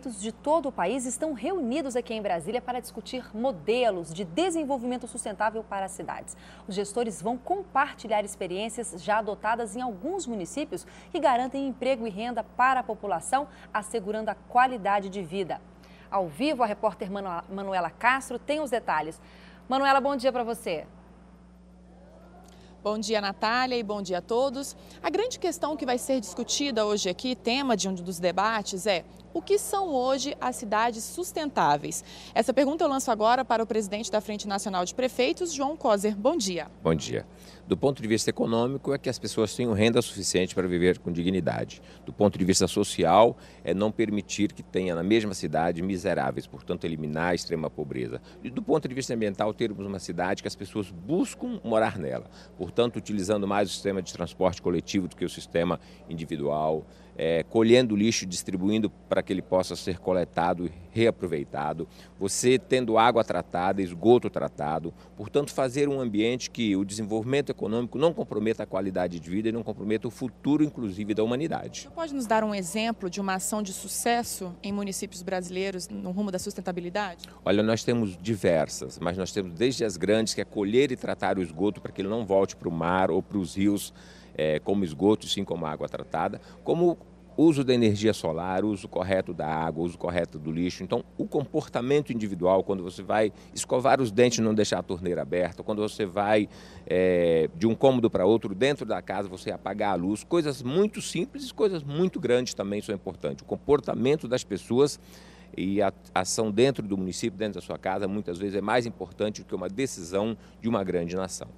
prefeitos de todo o país estão reunidos aqui em Brasília para discutir modelos de desenvolvimento sustentável para as cidades. Os gestores vão compartilhar experiências já adotadas em alguns municípios que garantem emprego e renda para a população, assegurando a qualidade de vida. Ao vivo, a repórter Manuela Castro tem os detalhes. Manuela, bom dia para você. Bom dia, Natália, e bom dia a todos. A grande questão que vai ser discutida hoje aqui, tema de um dos debates, é o que são hoje as cidades sustentáveis? Essa pergunta eu lanço agora para o presidente da Frente Nacional de Prefeitos, João Coser. Bom dia. Bom dia. Do ponto de vista econômico, é que as pessoas tenham renda suficiente para viver com dignidade. Do ponto de vista social, é não permitir que tenha na mesma cidade miseráveis, portanto, eliminar a extrema pobreza. E do ponto de vista ambiental, termos uma cidade que as pessoas buscam morar nela, portanto, utilizando mais o sistema de transporte coletivo do que o sistema individual, é, colhendo lixo, distribuindo para que ele possa ser coletado e reaproveitado, você tendo água tratada, esgoto tratado, portanto, fazer um ambiente que o desenvolvimento econômico não comprometa a qualidade de vida e não comprometa o futuro, inclusive, da humanidade. Você pode nos dar um exemplo de uma ação de sucesso em municípios brasileiros no rumo da sustentabilidade? Olha, nós temos diversas, mas nós temos desde as grandes, que é colher e tratar o esgoto para que ele não volte para o mar ou para os rios é, como esgoto, sim como água tratada, como uso da energia solar, uso correto da água, uso correto do lixo. Então, o comportamento individual, quando você vai escovar os dentes e não deixar a torneira aberta, quando você vai é, de um cômodo para outro, dentro da casa, você apagar a luz, coisas muito simples e coisas muito grandes também são importantes. O comportamento das pessoas e a ação dentro do município, dentro da sua casa, muitas vezes é mais importante do que uma decisão de uma grande nação.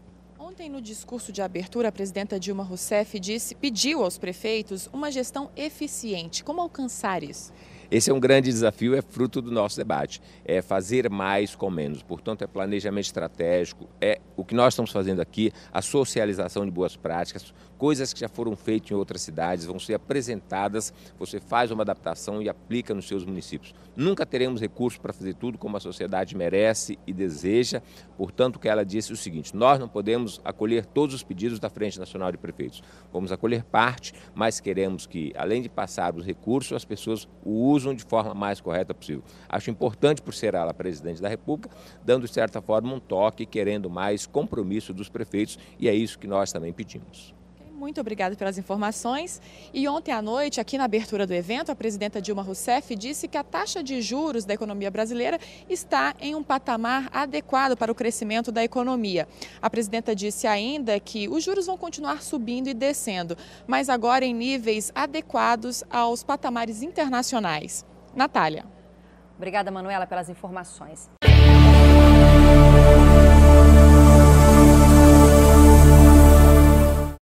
Ontem, no discurso de abertura, a presidenta Dilma Rousseff disse, pediu aos prefeitos uma gestão eficiente. Como alcançar isso? Esse é um grande desafio, é fruto do nosso debate. É fazer mais com menos. Portanto, é planejamento estratégico, é o que nós estamos fazendo aqui, a socialização de boas práticas, coisas que já foram feitas em outras cidades, vão ser apresentadas, você faz uma adaptação e aplica nos seus municípios. Nunca teremos recursos para fazer tudo como a sociedade merece e deseja, portanto, que ela disse é o seguinte: nós não podemos acolher todos os pedidos da Frente Nacional de Prefeitos. Vamos acolher parte, mas queremos que, além de passar os recursos, as pessoas o usam de forma mais correta possível. Acho importante por ser ela presidente da República, dando, de certa forma, um toque, querendo mais esse compromisso dos prefeitos e é isso que nós também pedimos. Muito obrigada pelas informações. E ontem à noite, aqui na abertura do evento, a presidenta Dilma Rousseff disse que a taxa de juros da economia brasileira está em um patamar adequado para o crescimento da economia. A presidenta disse ainda que os juros vão continuar subindo e descendo, mas agora em níveis adequados aos patamares internacionais. Natália. Obrigada, Manuela, pelas informações.